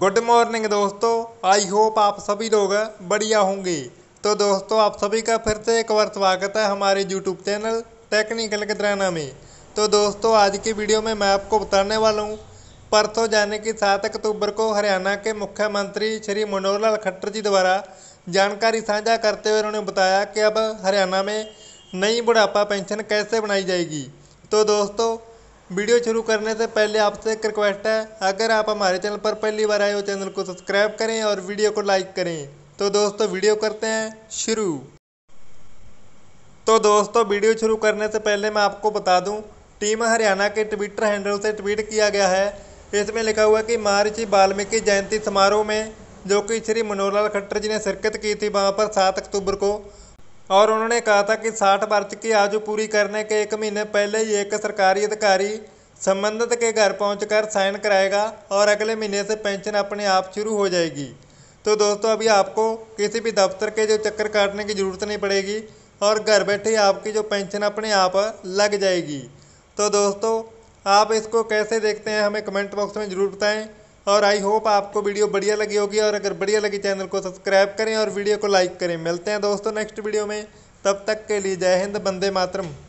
good morning दोस्तों I hope आप सभी लोग बढ़िया होंगे तो दोस्तों आप सभी का फिर से एक बार स्वागत है हमारे यूट्यूब चैनल टेक्निकल कदराना में तो दोस्तों आज की वीडियो में मैं आपको बताने वाला हूँ परसों जाने की सात अक्टूबर को हरियाणा के मुख्यमंत्री श्री मनोहर लाल खट्टर जी द्वारा जानकारी साझा करते हुए उन्होंने बताया कि अब हरियाणा में नई बुढ़ापा पेंशन कैसे बनाई जाएगी तो दोस्तों वीडियो शुरू करने से पहले आपसे एक रिक्वेस्ट है अगर आप हमारे चैनल पर पहली बार आए हो चैनल को सब्सक्राइब करें और वीडियो को लाइक करें तो दोस्तों वीडियो करते हैं शुरू तो दोस्तों वीडियो शुरू करने से पहले मैं आपको बता दूं टीम हरियाणा के ट्विटर हैंडल से ट्वीट किया गया है इसमें लिखा हुआ कि महर्षि वाल्मीकि जयंती समारोह में जो कि श्री मनोहर लाल खट्टर जी ने शिरकत की थी वहाँ पर सात अक्टूबर को और उन्होंने कहा था कि साठ वर्ष की आयु पूरी करने के एक महीने पहले ही एक सरकारी अधिकारी संबंधित के घर पहुंचकर साइन कराएगा और अगले महीने से पेंशन अपने आप शुरू हो जाएगी तो दोस्तों अभी आपको किसी भी दफ्तर के जो चक्कर काटने की ज़रूरत नहीं पड़ेगी और घर बैठे आपकी जो पेंशन अपने आप लग जाएगी तो दोस्तों आप इसको कैसे देखते हैं हमें कमेंट बॉक्स में ज़रूर बताएं और आई होप आपको वीडियो बढ़िया लगी होगी और अगर बढ़िया लगी चैनल को सब्सक्राइब करें और वीडियो को लाइक करें मिलते हैं दोस्तों नेक्स्ट वीडियो में तब तक के लिए जय हिंद बंदे मातरम